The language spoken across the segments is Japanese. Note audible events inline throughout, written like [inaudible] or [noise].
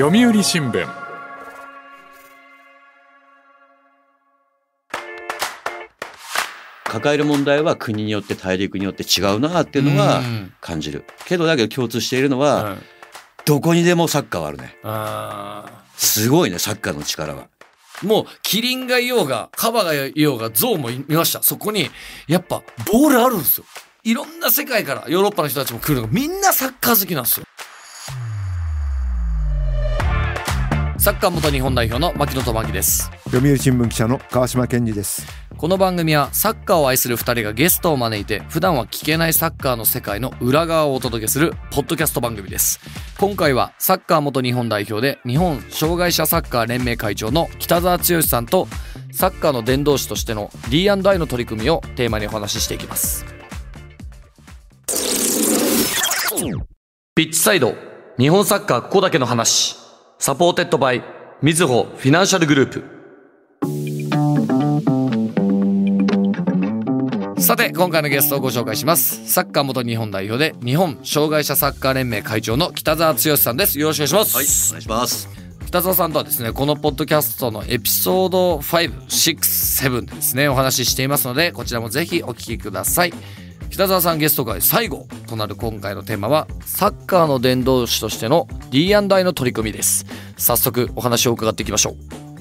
読売新聞抱える問題は国によって大陸によって違うなっていうのは感じるけどだけど共通しているのは、うん、どこにでもサッカーはあるねすごいねサッカーの力はもうキリンがいようがカバがいようがゾウもいましたそこにやっぱボールあるんですよいろんな世界からヨーロッパの人たちも来るのがみんなサッカー好きなんですよサッカー元日本代表の牧野智明です読売新聞記者の川島健二ですこの番組はサッカーを愛する二人がゲストを招いて普段は聞けないサッカーの世界の裏側をお届けするポッドキャスト番組です今回はサッカー元日本代表で日本障害者サッカー連盟会長の北澤剛さんとサッカーの伝道師としての D&I の取り組みをテーマにお話ししていきますピッチサイド日本サッカーここだけの話サポーテッドバイ、みずほフィナンシャルグループ。さて、今回のゲストをご紹介します。サッカー元日本代表で、日本障害者サッカー連盟会長の北澤剛さんです。よろしくお願いします。はい、お願いします。北澤さんとはですね、このポッドキャストのエピソード5、6、7でですね、お話ししていますので、こちらもぜひお聞きください。北澤さんゲスト会最後となる今回のテーマはサッカーの伝道師としての D&I の取り組みです早速お話を伺っていきましょう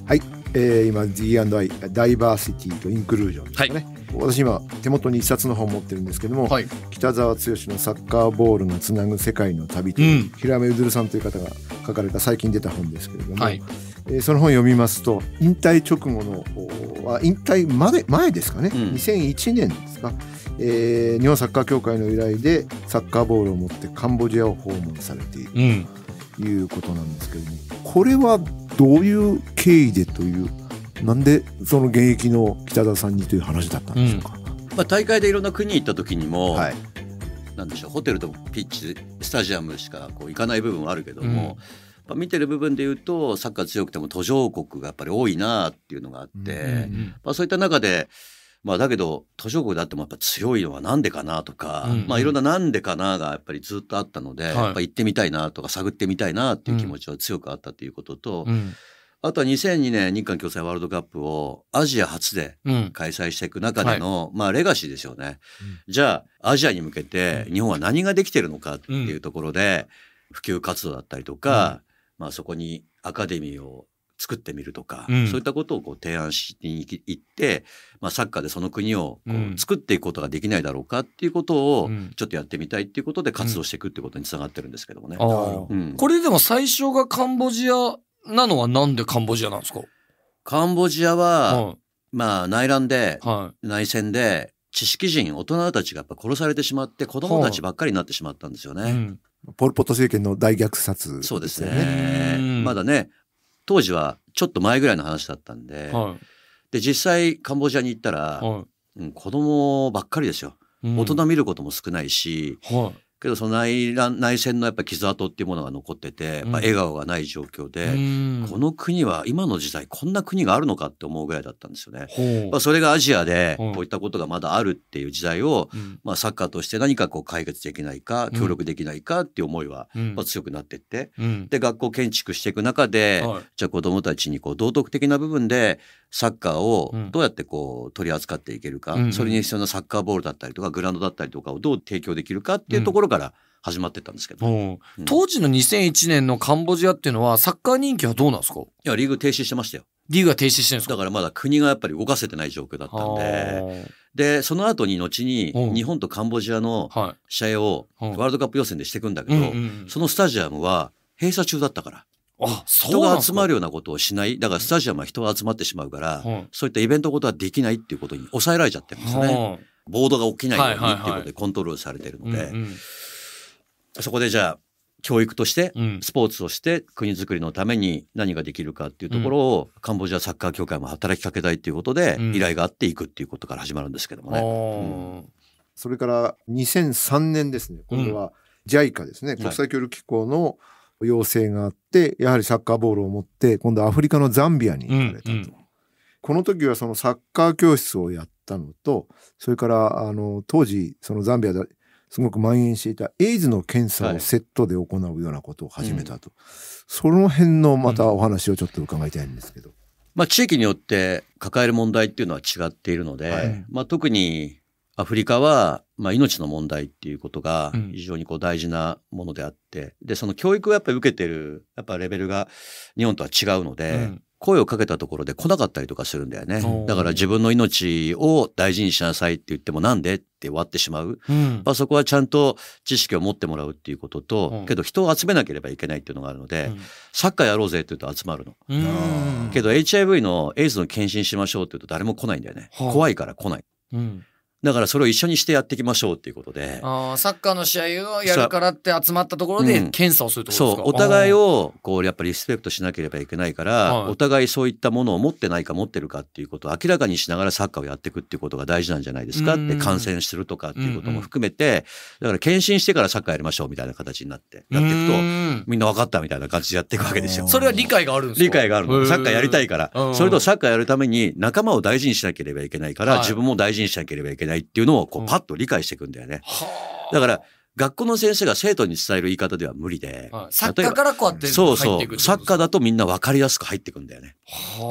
はい、えー、今 D&I ダイバーシティとインクルージョンですね、はい私今手元に一冊の本持ってるんですけども、はい、北澤剛の「サッカーボールがつなぐ世界の旅」という、うん、平目譲さんという方が書かれた最近出た本ですけれども、はい、えー、その本読みますと引退直後のは引退まで前ですかね、うん、2001年ですかえー、日本サッカー協会の依頼でサッカーボールを持ってカンボジアを訪問されている、うん、いうことなんですけどもこれはどういう経緯でというなんでその現役の北田さんにという話だったんでしょうか、うん、まあ、大会でいろんな国行った時にも、はい、なんでしょうホテルとピッチスタジアムしかこう行かない部分はあるけども。うんまあ、見てる部分で言うとサッカー強くても途上国がやっぱり多いなっていうのがあって、まあ、そういった中でまあ、だけど途上国であってもやっぱ強いのはなんでかなとか、うんうん、まあ、いろんななんでかながやっぱりずっとあったので、はい、やっぱ行ってみたいなとか探ってみたいなっていう気持ちは強くあったということと、うん、あとは2002年日韓共催ワールドカップをアジア初で開催していく中での、うんまあ、レガシーでしょうね、うん、じゃあアジアに向けて日本は何ができてるのかっていうところで、普及活動だったりとか、まあ、そこにアカデミーを作ってみるとか、うん、そういったことをこう提案しに行って、まあ、サッカーでその国をこう作っていくことができないだろうかっていうことをちょっとやってみたいっていうことで活動していくってことにつながってるんですけどもね。これでも最初がカンボジアなのはなんでカンボジアなんですかカンボジアは、はい、まあ内乱で、はい、内戦で知識人大人たちがやっぱ殺されてしまって子供たちばっかりになってしまったんですよね。はいうんポル・ポト政権の大虐殺、ね、そうですね。まだね、当時はちょっと前ぐらいの話だったんで、はい、で実際カンボジアに行ったら、はい、うん、子供ばっかりですよ。うん、大人見ることも少ないし、はい、けどその内内戦のやっぱ傷跡っていうものが残ってて、まあ、笑顔がない状況で、うん、この国は今の時代こんな国があるのかって思うぐらいだったんですよね。まあ、それがアジアでこういったことがまだあるっていう時代を、うん、まあ、サッカーとして何かこう解決できないか協力できないかっていう思いは、まあ、強くなってって、うん、で学校建築していく中で、はい、じゃあ子どもたちにこう道徳的な部分でサッカーをどうやってこう取り扱っていけるか、うん、それに必要なサッカーボールだったりとかグラウンドだったりとかをどう提供できるかっていうところから始まってたんですけど、うん、当時の2001年のカンボジアっていうのはサッカー人気はどうなんですかいやリーグ停止してましたよ。リーグは停止してるんですかだからまだ国がやっぱり動かせてない状況だったんで。で、その後に後に日本とカンボジアの試合をワールドカップ予選でしていくんだけど、そのスタジアムは閉鎖中だったから。あ人が集まるようなことをしないだからスタジアムは人が集まってしまうから、うん、そういったイベントことはできないっていうことに抑えられちゃってるんですね、うん、ボードが起きないようにっていうことでコントロールされてるので、そこでじゃあ教育として、スポーツとして国づくりのために何ができるかっていうところを、カンボジアサッカー協会も働きかけたいっていうことで、依頼があっていくっていうことから始まるんですけどもね。うん、それから2003年ですねこれは JICA ですね、国際協力機構の、はい要請があってやはりサッカーボールを持って今度アフリカのザンビアに行かれたと、うんうん、この時はそのサッカー教室をやったのとそれからあの当時そのザンビアですごく蔓延していたエイズの検査をセットで行うようなことを始めたと、はいうん、その辺のまたお話をちょっと伺いたいんですけど。うん、まあ、地域によって抱える問題っていうのは違っているので、はい、まあ、特にアフリカはまあ、命の問題っていうことが非常にこう大事なものであって、うん、でその教育をやっぱり受けてるやっぱレベルが日本とは違うので、うん、声をかけたところで来なかったりとかするんだよねだから自分の命を大事にしなさいって言ってもなんでって終わってしまう、うん、まあ、そこはちゃんと知識を持ってもらうっていうことと、けど人を集めなければいけないっていうのがあるので、サッカーやろうぜって言うと集まるの、けど HIV のエイズの検診しましょうって言うと誰も来ないんだよね怖いから来ない。うんだからそれを一緒にしてやっていきましょうっていうことで。ああ、サッカーの試合をやるからって集まったところで検査をするってことですか、うん、そう、お互いを、こう、やっぱりリスペクトしなければいけないから、はい、お互いそういったものを持ってないか持ってるかっていうことを明らかにしながらサッカーをやっていくっていうことが大事なんじゃないですかって、感染するとかっていうことも含めて、だから検診してからサッカーやりましょうみたいな形になって、やっていくと、みんな分かったみたいな感じでやっていくわけですよ。それは理解があるんですか理解があるの。サッカーやりたいから。それとサッカーやるために仲間を大事にしなければいけないから、はい、自分も大事にしなければいけない。ないっていうのをこうパッと理解していくんだよね。うん、だから学校の先生が生徒に伝える言い方では無理で、はい、カーからこうやってそうそう、カーだとみんな分かりやすく入っていくんだよね。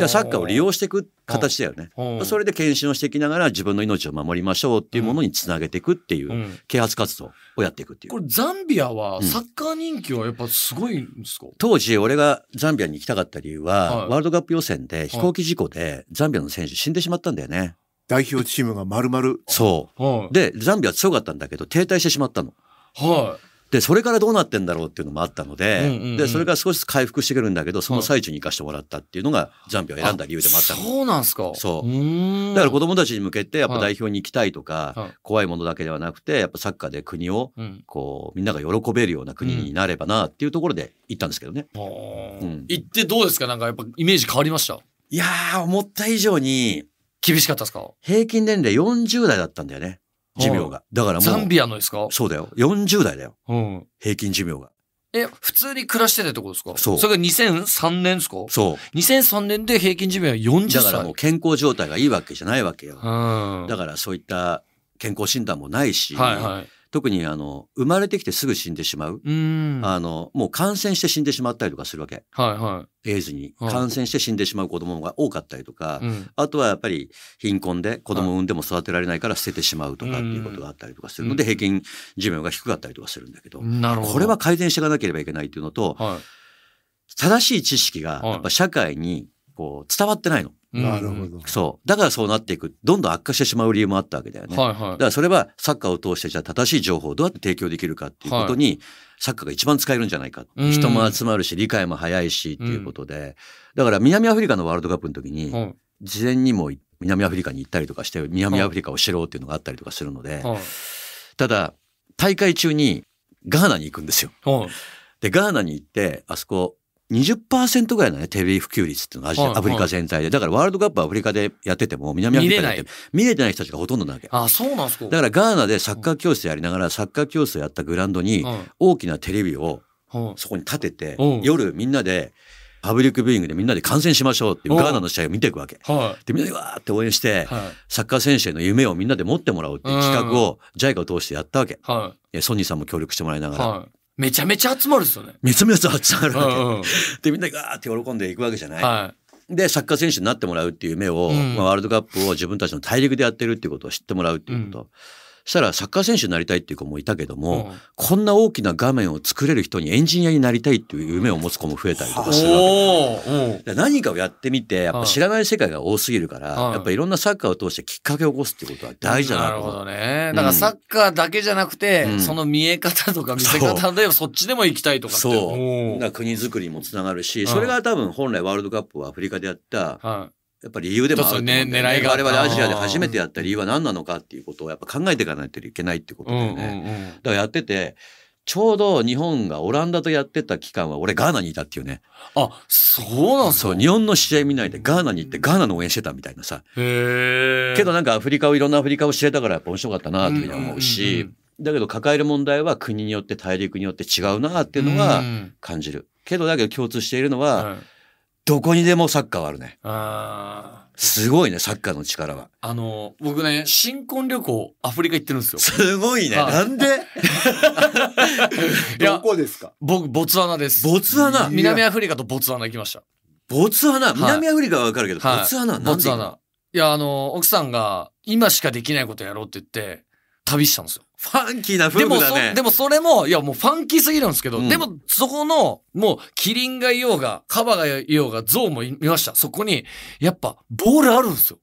サッカーを利用していく形だよね。それで検診をしていきながら自分の命を守りましょうっていうものにつなげていくっていう啓発活動をやっていくっていう。うんこれザンビアはサッカー人気はやっぱすごいんですか、うん、当時俺がザンビアに行きたかった理由は、はい、ワールドカップ予選で飛行機事故でザンビアの選手死んでしまったんだよね。代表チームが丸々。そう。はい、で、ザンビは強かったんだけど、停滞してしまったの。はい。で、それからどうなってんだろうっていうのもあったので、うんうんうん、で、それから少しずつ回復してくるんだけど、その最中に行かしてもらったっていうのが、ザャンピを選んだ理由でもあったそうなんすかそう。だから子供たちに向けて、やっぱ代表に行きたいとか、はい、怖いものだけではなくて、やっぱサッカーで国を、こう、みんなが喜べるような国になればなっていうところで行ったんですけどね。うん、行ってどうですかなんかやっぱイメージ変わりましたいやー、思った以上に、厳しかったですか平均年齢40代だったんだよね。寿命が。だからもう。ザンビアのですかそうだよ。40代だよ。うん。平均寿命が。え、普通に暮らしてたってことですかそう。それが2003年ですかそう。2003年で平均寿命は40歳。だからもう健康状態がいいわけじゃないわけよ。うん。だからそういった健康診断もないし、はいはい。特にあの生まれてきてすぐ死んでしまう、うあのもう感染して死んでしまったりとかするわけ、はいはい、エイズに感染して死んでしまう子供が多かったりとか、はい、あとはやっぱり貧困で子供を産んでも育てられないから捨ててしまうとかっていうことがあったりとかするので、平均寿命が低かったりとかするんだけど、これは改善していかなければいけないっていうのと、はい、正しい知識がやっぱ社会にこう伝わってないの。なるほど。そう。だからそうなっていく。どんどん悪化してしまう理由もあったわけだよね。はいはい、だからそれはサッカーを通してじゃあ正しい情報をどうやって提供できるかっていうことに、サッカーが一番使えるんじゃないか。人も集まるし、理解も早いしっていうことで。だから南アフリカのワールドカップの時に、事前にも南アフリカに行ったりとかして、南アフリカを知ろうっていうのがあったりとかするので、ただ、大会中にガーナに行くんですよ。で、ガーナに行って、あそこ、20%ぐらいのね、テレビ普及率っていうのがアジア、はいはい、アフリカ全体で。だからワールドカップアフリカでやってても、南アフリカでやって見れてない人たちがほとんどなわけ。あ、そうなんですかだからガーナでサッカー教室やりながら、サッカー教室やったグラウンドに、大きなテレビをそこに立てて、夜みんなで、パブリックビューイングでみんなで観戦しましょうっていうガーナの試合を見ていくわけ。はい、でみんなでわーって応援して、サッカー選手への夢をみんなで持ってもらおうっていう企画を JICA を通してやったわけ。はい、ソニーさんも協力してもらいながら。はい、めちゃめちゃ集まるっすよね。めちゃめちゃ集まるわけ。うんうん、で、みんながーって喜んでいくわけじゃない。はい、で、サッカー選手になってもらうっていう夢を、うん、まあ、ワールドカップを自分たちの大陸でやってるっていうことを知ってもらうっていうこと。うんしたらサッカー選手になりたいっていう子もいたけども、うん、こんな大きな画面を作れる人にエンジニアになりたいっていう夢を持つ子も増えたりとかするわけ何かをやってみてやっぱ知らない世界が多すぎるから、やっぱいろんなサッカーを通してきっかけを起こすってことは大事だなと、うん、なるほどねだからサッカーだけじゃなくて、その見え方とか見せ方でそっちでも行きたいとかそう国づくりもつながるし、それが多分本来ワールドカップはアフリカでやった、やっぱり理由でもあると思うんだよね。ね狙いが我々アジアで初めてやった理由は何なのかっていうことをやっぱ考えていかないといけないってことだよね。うんうんうん、だからやってて、ちょうど日本がオランダとやってた期間は俺ガーナにいたっていうね。あ、そうなんそう、日本の試合見ないでガーナに行ってガーナの応援してたみたいなさ。へけどなんかアフリカをいろんなアフリカを知れたからやっぱ面白かったなっていうふうに思うし、うんうんうん、だけど抱える問題は国によって大陸によって違うなっていうのは感じる。けどだけど共通しているのは、うんどこにでもサッカーはあるね。あすごいね、サッカーの力は。あの、僕ね、新婚旅行、アフリカ行ってるんですよ。すごいね。なんで [laughs] どこですか僕、ボツワナです。ボツワナ南アフリカとボツワナ行きました。ボツワナ南アフリカはわかるけど、ボツワナなんボツワナ。いや、あの、奥さんが、今しかできないことやろうって言って、旅したんですよ。ファンキーな夫婦だねで。でもそれも、いやもうファンキーすぎるんですけど、うん、でもそこの、もうキリンがいようが、カバがいようが、ゾウもいました。そこに、やっぱボールあるんですよ。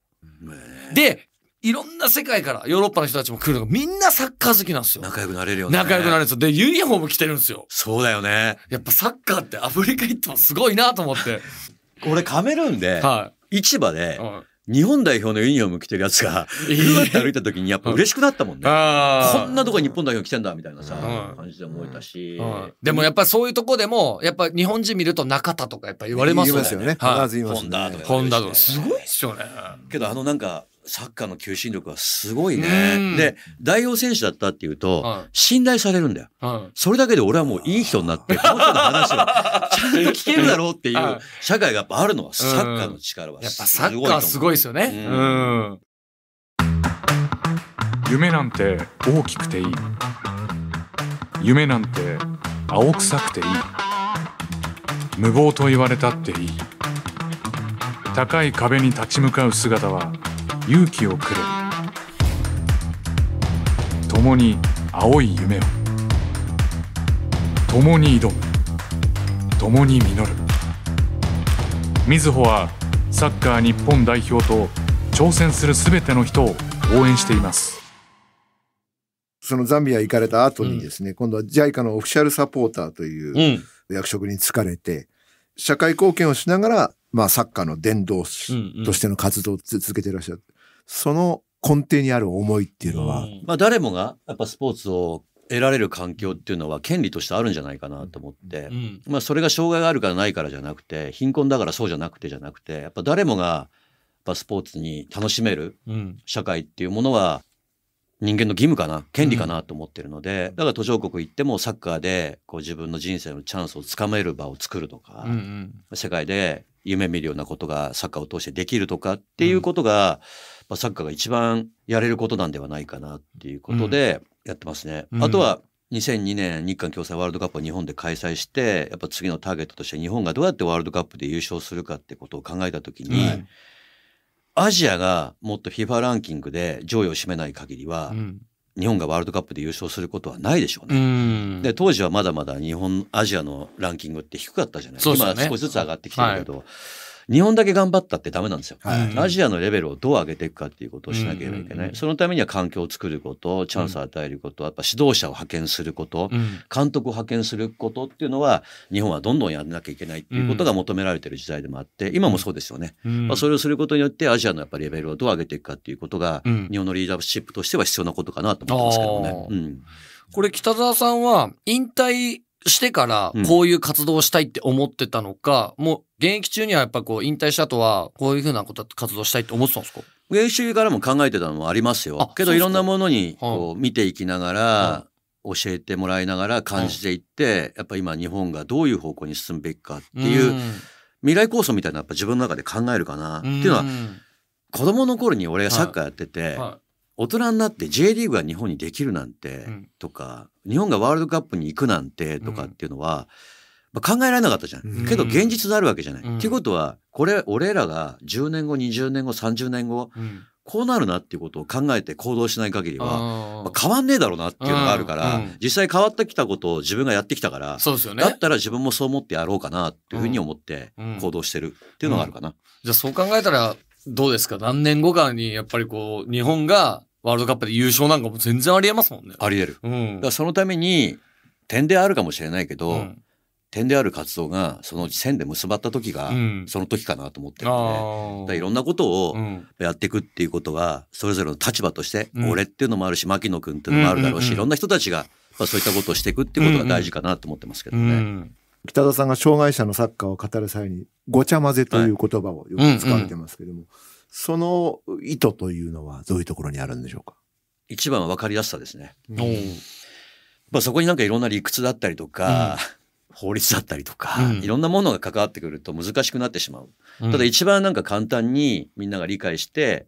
で、いろんな世界からヨーロッパの人たちも来るのがみんなサッカー好きなんですよ。仲良くなれるよね。仲良くなれるんですよ。で、ユニフォーム着てるんですよ。そうだよね。やっぱサッカーってアフリカ行ってもすごいなと思って。[laughs] 俺カメルーンで、はい、市場で、はい日本代表のユニホーム着てるやつが、ふわって歩いた時にやっぱ嬉しくなったもんね。こんなとこに日本代表来てんだみたいなさ、感じで思えたし。でもやっぱそういうとこでも、やっぱ日本人見ると中田とかやっぱ言われますよね。言いますよね。必ず言います。ホンダとか。ホンダとか。すごいっすよね。けどあのなんか、サッカーの求心力はすごいね。で、代表選手だったっていうと、信頼されるんだよ、それだけで俺はもういい人になって、この人の話を [laughs] ちゃんと聞けるだろうっていう、社会がやっぱあるのは、サッカーの力はすごいやっぱサッカーすごいですよね。うん。夢なんて大きくていい。夢なんて青臭くていい。無謀と言われたっていい。高い壁に立ち向かう姿は勇気をくれ共に青い夢を共に挑む共に実るみずほはサッカー日本代表と挑戦するすべての人を応援していますそのザンビア行かれた後にですね、うん、今度は JICA のオフィシャルサポーターという役職に就かれて、社会貢献をしながら、まあ、サッカーの伝道師としての活動を続けていらっしゃる、うんうんその根底にある思いっていうのは。まあ、誰もがやっぱスポーツを得られる環境っていうのは権利としてあるんじゃないかなと思って、うん、まあ、それが障害があるからないからじゃなくて貧困だからそうじゃなくてじゃなくてやっぱ誰もがやっぱスポーツに楽しめる社会っていうものは人間の義務かな権利かなと思ってるので、うん、だから途上国行ってもサッカーでこう自分の人生のチャンスをつかめる場を作るとか、うんうん、世界で夢見るようなことがサッカーを通してできるとかっていうことが、うんまあ、サッカーが一番やれることなんではないかなっていうことでやってますね。うん、あとは2002年日韓共催ワールドカップを日本で開催してやっぱ次のターゲットとして日本がどうやってワールドカップで優勝するかってことを考えた時に、はい、アジアがもっと FIFA ランキングで上位を占めない限りは、うん、日本がワールドカップで優勝することはないでしょうね。うで当時はまだまだ日本アジアのランキングって低かったじゃないですか、ね、今少しずつ上がってきてるけど。はい日本だけ頑張ったってダメなんですよ、はい、アジアのレベルをどう上げていくかっていうことをしなければいけない、うん、そのためには環境を作ることチャンスを与えること、やっぱ指導者を派遣すること、うん、監督を派遣することっていうのは日本はどんどんやらなきゃいけないっていうことが求められてる時代でもあって今もそうですよね、まあ、それをすることによってアジアのやっぱレベルをどう上げていくかっていうことが、日本のリーダーシップとしては必要なことかなと思ってますけどね。うん、これ北沢さんは引退してからこういう活動をしたいって思ってたのか、うん、もう現役中にはやっぱこう引退した後はこういうふうなこと活動したいっ思ってたんですか役中からも考えてたのもありますよ。けどいろんなものにこう見ていきながら、教えてもらいながら感じていって、やっぱ今日本がどういう方向に進むべきかっていう未来構想みたいなやっぱ自分の中で考えるかなっていうのは子供の頃に俺がサッカーやってて、大人になって J リーグが日本にできるなんてとか、日本がワールドカップに行くなんてとかっていうのは、うん考えられなかったじゃん。けど現実であるわけじゃない。うん、っていうことは、これ、俺らが10年後、20年後、30年後、うん、こうなるなっていうことを考えて行動しない限りは、まあ、変わんねえだろうなっていうのがあるから、うん、実際変わってきたことを自分がやってきたから、そうですよね。だったら自分もそう思ってやろうかなっていうふうに思って行動してるっていうのがあるかな。じゃあそう考えたら、どうですか何年後かにやっぱりこう、日本がワールドカップで優勝なんかも全然ありえますもんね。あり得る。だからそのために、点であるかもしれないけど、うん点である活動がその線で結ばった時が、その時かなと思ってるので、いろんなことをやっていくっていうことはそれぞれの立場として、俺っていうのもあるし牧野君っていうのもあるだろうし、いろんな人たちが、まあ、そういったことをしていくっていうことが大事かなと思ってますけどね。北田さんが障害者のサッカーを語る際に「ごちゃ混ぜ」という言葉をよく使われてますけども、はいうんうん、その意図というのはどういうところにあるんでしょうか一番は分かりやすさですね。まあ、そこになんかいろんな理屈だったりとか、うん法律だったりとか、うん、いろんなものが関わってくると難しくなってしまう。ただ一番なんか簡単にみんなが理解して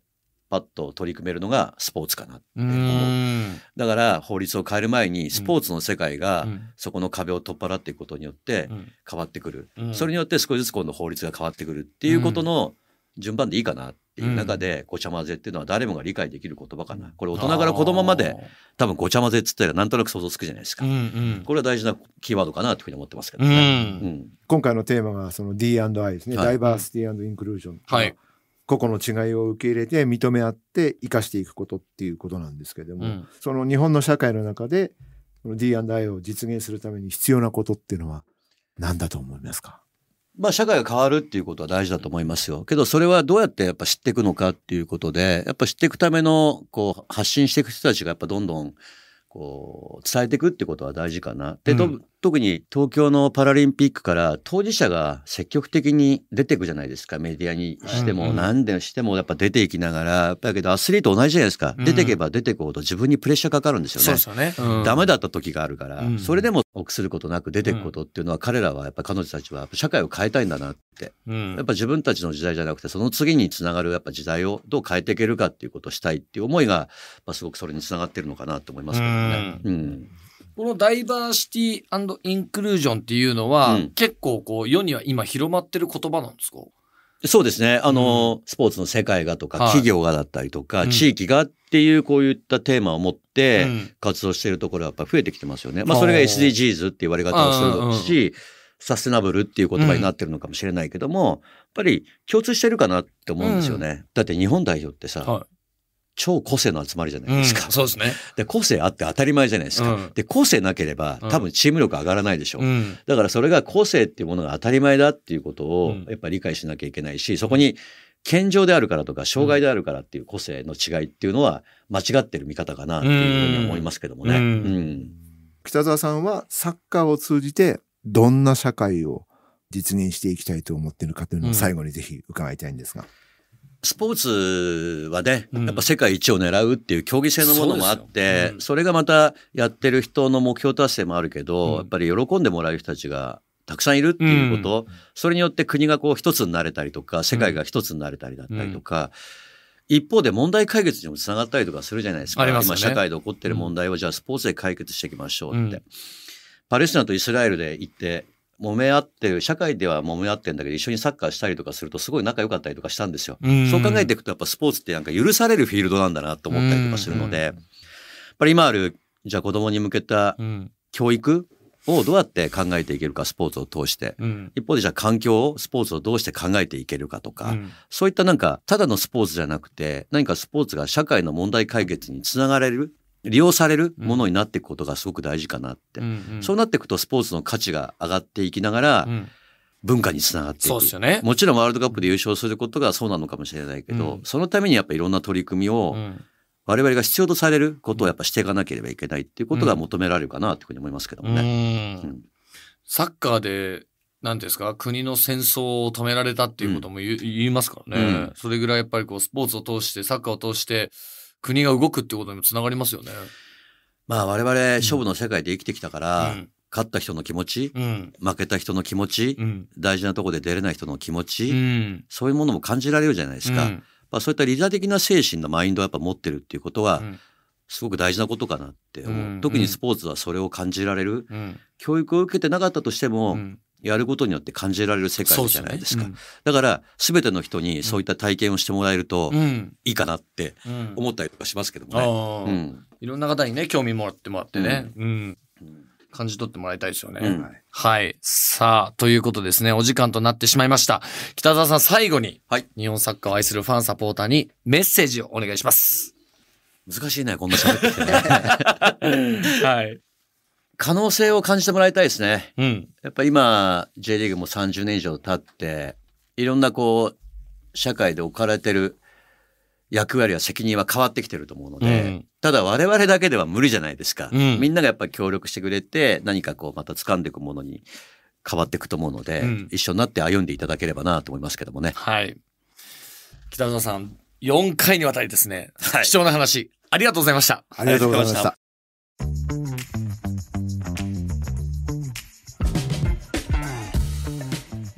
パッと取り組めるのがスポーツかなって思う。だから法律を変える前にスポーツの世界がそこの壁を取っ払っていくことによって変わってくる。それによって少しずつ今度法律が変わってくるっていうことの順番でいいかなってっていう中で、ごちゃ混ぜっていうのは誰もが理解できる言葉かな。これ大人から子供まで多分ごちゃ混ぜっつったらなんとなく想像つくじゃないですか。うんうん、これは大事なキーワードかなというふうに思ってますけどね。うんうん、今回のテーマがその D&I ですね。はい、ダイバーシティインクルージョン。はい。個々の違いを受け入れて認め合って生かしていくことっていうことなんですけども、うん、その日本の社会の中で D&I を実現するために必要なことっていうのは何だと思いますかまあ、社会が変わるっていうことは大事だと思いますよ。けど、それはどうやってやっぱ知っていくのかっていうことで、やっぱ知っていくための、こう、発信していく人たちがやっぱどんどん、こう、伝えていくってことは大事かな。で、うん、特に東京のパラリンピックから当事者が積極的に出ていくじゃないですかメディアにしても何でしてもやっぱ出ていきながらやっぱりけどアスリート同じじゃないですか、出てけば出ていくほど自分にプレッシャーかかるんですよね。だめダメだった時があるから、それでも臆することなく出ていくことっていうのは彼らはやっぱ彼女たちは社会を変えたいんだなって、やっぱ自分たちの時代じゃなくてその次につながるやっぱ時代をどう変えていけるかっていうことをしたいっていう思いが、まあ、すごくそれにつながってるのかなと思いますけどね。うんこのダイバーシティインクルージョンっていうのは、うん、結構こう世には今広まってる言葉なんですかそうですね。あの、うん、スポーツの世界がとか、企業がだったりとか、地域がっていうこういったテーマを持って活動しているところはやっぱ増えてきてますよね。うん、まあそれが SDGs って言われ方をするし、サステナブルっていう言葉になってるのかもしれないけども、やっぱり共通してるかなって思うんですよね。だって日本代表ってさ、はい超個性の集まりじゃないですか。うん、そうですね。で、個性あって当たり前じゃないですか。うん、で、個性なければ多分チーム力上がらないでしょう。うん、だからそれが個性っていうものが当たり前だっていうことをやっぱり理解しなきゃいけないし、そこに健常であるからとか障害であるからっていう個性の違いっていうのは間違ってる見方かなっていうふうに思いますけどもね。うん。北沢さんはサッカーを通じてどんな社会を実現していきたいと思ってるかというのを最後にぜひ伺いたいんですが。スポーツはね、やっぱ世界一を狙うっていう競技性のものもあって、そ,、れがまたやってる人の目標達成もあるけど、やっぱり喜んでもらえる人たちがたくさんいるっていうこと、うん、それによって国がこう一つになれたりとか世界が一つになれたりだったりとか、うん、一方で問題解決にもつながったりとかするじゃないですか、ね、今社会で起こってる問題をじゃあスポーツで解決していきましょうって、うん、パレスチナとイスラエルで行って揉め合ってる社会では揉め合ってるんだけど一緒にサッカーしたりとかするとすごい仲良かったりとかしたんですよ。うそう考えていくとやっぱスポーツってなんか許されるフィールドなんだなと思ったりとかするのでやっぱり今あるじゃあ子供に向けた教育をどうやって考えていけるかスポーツを通して、うん、一方でじゃあ環境をスポーツをどうして考えていけるかとか、うん、そういったなんかただのスポーツじゃなくて何かスポーツが社会の問題解決につながれる利用されるものになっていくことがすごく大事かなって、うんうん、そうなっていくとスポーツの価値が上がっていきながら、文化につながっていく、ね、もちろんワールドカップで優勝することがそうなのかもしれないけど、そのためにやっぱいろんな取り組みを、我々が必要とされることをやっぱしていかなければいけないっていうことが求められるかなというふうに思いますけどもね。うん、サッカーで何ですか国の戦争を止められたっていうことも言,、いますからね、うん、それぐらいやっぱりこうスポーツを通してサッカーを通して国が動くってことにもつながりますよね。まあ我々勝負の世界で生きてきたから、うん、勝った人の気持ち、うん、負けた人の気持ち、うん、大事なとこで出れない人の気持ち、そういうものも感じられるじゃないですか、まあ、そういったリーダー的な精神のマインドをやっぱ持ってるっていうことは、すごく大事なことかなって思う、特にスポーツはそれを感じられる、教育を受けてなかったとしても、やることによって感じられる世界じゃないですか。すねうん、だから、すべての人にそういった体験をしてもらえると、いいかなって思ったりとかしますけどもね。うん、いろんな方にね、興味もらってもらってね。うん。感じ取ってもらいたいですよね。はい。さあ、ということですね。お時間となってしまいました。北澤さん、最後に、はい、日本サッカーを愛するファンサポーターにメッセージをお願いします。難しいね、こんな喋ってて、ね。[laughs] はい。可能性を感じてもらいたいですね。うん、やっぱ今 J リーグも30年以上経っていろんなこう社会で置かれてる役割や責任は変わってきてると思うので、うん、ただ我々だけでは無理じゃないですか、うん、みんながやっぱり協力してくれて何かこうまた掴んでいくものに変わっていくと思うので、うん、一緒になって歩んでいただければなと思いますけどもね。はい。北園さん、4回にわたりですね、はい、貴重な話、ありがとうございました。ありがとうございました。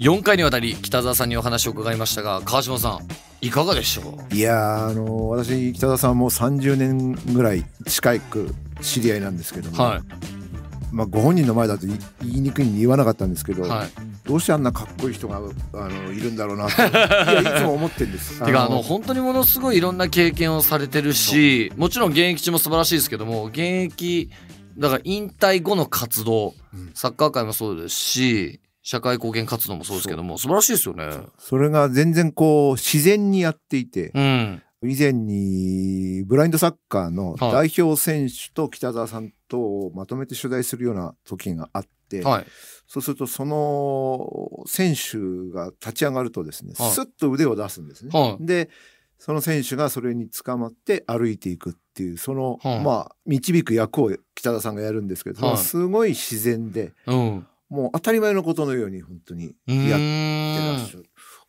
4回にわたり北澤さんにお話を伺いましたが川島さんいかがでしょういやあの私北澤さんも30年ぐらい近く知り合いなんですけども、はい、まあ、ご本人の前だと言いにくいに言わなかったんですけど、はい、どうしてあんなかっこいい人があのいるんだろうなって [laughs] いいつも思ってるんです。[laughs] てかあの本当にものすごいいろんな経験をされてるしもちろん現役中も素晴らしいですけども現役だから引退後の活動、サッカー界もそうですし社会貢献活動もそうですけども素晴らしいですよねそれが全然こう自然にやっていて、うん、以前にブラインドサッカーの代表選手と北澤さんとをまとめて取材するような時があって、はい、そうするとその選手が立ち上がるとですね、スッと腕を出すんですね。はい、でその選手がそれに捕まって歩いていくっていうその、まあ導く役を北田さんがやるんですけど、すごい自然で、うんもう当たり前のことのように本当にやってらっしゃる。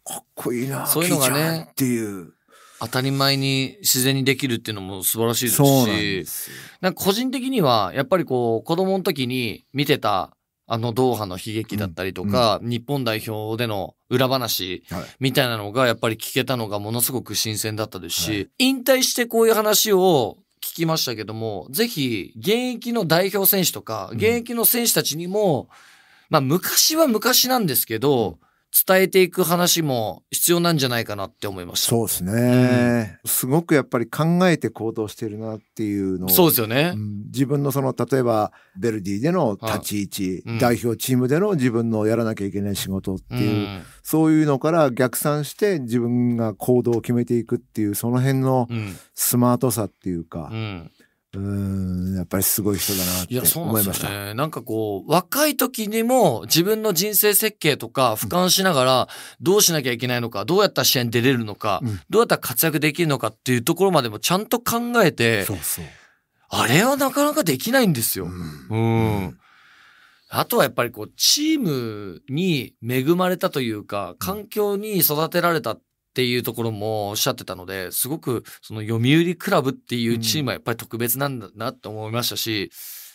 かっこいいなそういうのがねっていう当たり前に自然にできるっていうのも素晴らしいですしなんか個人的にはやっぱりこう子供の時に見てたあのドーハの悲劇だったりとか、うん、日本代表での裏話みたいなのがやっぱり聞けたのがものすごく新鮮だったですし、はい、引退してこういう話を聞きましたけども、ぜひ現役の代表選手とか、現役の選手たちにも、うんまあ昔は昔なんですけど、伝えていく話も必要なんじゃないかなって思いました。そうですね、うん、すごくやっぱり考えて行動してるなっていうのを。そうですよね、うん、自分のその、例えば、ベルディでの立ち位置、うん、代表チームでの自分のやらなきゃいけない仕事っていう、そういうのから逆算して自分が行動を決めていくっていう、その辺のスマートさっていうか、うんやっぱりすごい人だなって思いました。なね、なんかこう若い時にも自分の人生設計とか俯瞰しながらどうしなきゃいけないのか、うん、どうやったら試合に出れるのか、うん、どうやったら活躍できるのかっていうところまでもちゃんと考えてそうそうあれはなかなかできないんですよ。うん、うんあとはやっぱりこう、チームに恵まれたというか、環境に育てられたっっていうところもおっしゃってたのですごくその読売クラブっていうチームはやっぱり特別なんだなって思いましたし、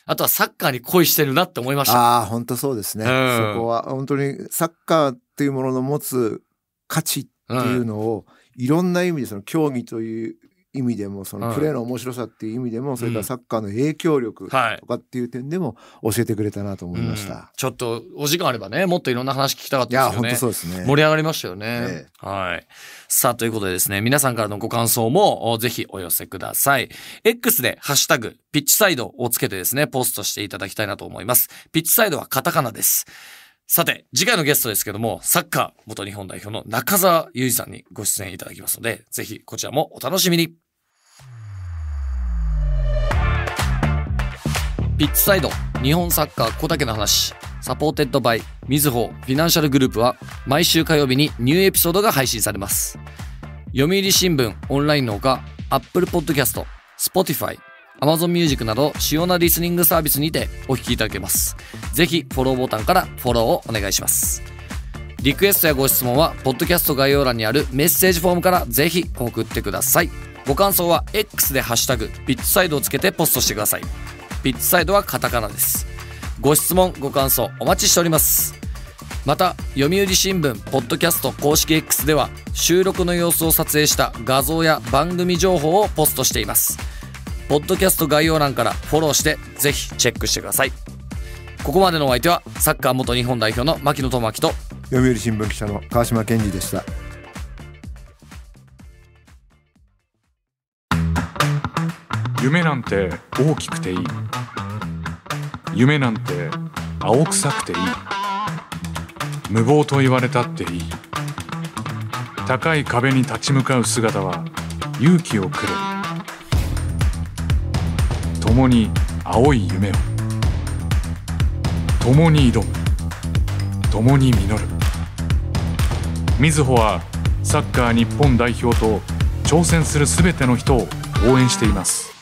あとはサッカーに恋してるなって思いました。ああ、本当そうですね、うん、そこは本当にサッカーっていうものの持つ価値っていうのを、いろんな意味でその競技という意味でもそのプレーの面白さっていう意味でも、それからサッカーの影響力とかっていう点でも教えてくれたなと思いました、うんちょっとお時間あればねもっといろんな話聞きたかったですよねいや本当そうですね盛り上がりましたよね、はいさあということでですね皆さんからのご感想もぜひお寄せください X で「ハッシュタグピッチサイド」をつけてですねポストしていただきたいなと思いますピッチサイドはカタカナですさて、次回のゲストですけども、サッカー元日本代表の中澤裕二さんにご出演いただきますので、ぜひこちらもお楽しみに。ピッチサイド日本サッカー小竹の話サポーテッドバイみずほフィナンシャルグループは毎週火曜日にニューエピソードが配信されます読売新聞オンラインのほか Apple Podcast Spotify Amazon m u s など主要なリスニングサービスにてお聴きいただけますぜひフォローボタンからフォローをお願いしますリクエストやご質問はポッドキャスト概要欄にあるメッセージフォームからぜひ送ってくださいご感想は X でハッシュタグビッツサイドをつけてポストしてくださいピッツサイドはカタカナです。ご質問、ご感想お待ちしております。また、読売新聞、ポッドキャスト公式 X では収録の様子を撮影した画像や番組情報をポストしています。ポッドキャスト概要欄からフォローしてぜひチェックしてください。ここまでのお相手はサッカー元日本代表の牧野智章と読売新聞記者の川島健二でした。夢なんて大きくていい夢なんて青臭くていい無謀と言われたっていい高い壁に立ち向かう姿は勇気をくれる共に青い夢を共に挑む共に実るみずほはサッカー日本代表と挑戦する全ての人を応援しています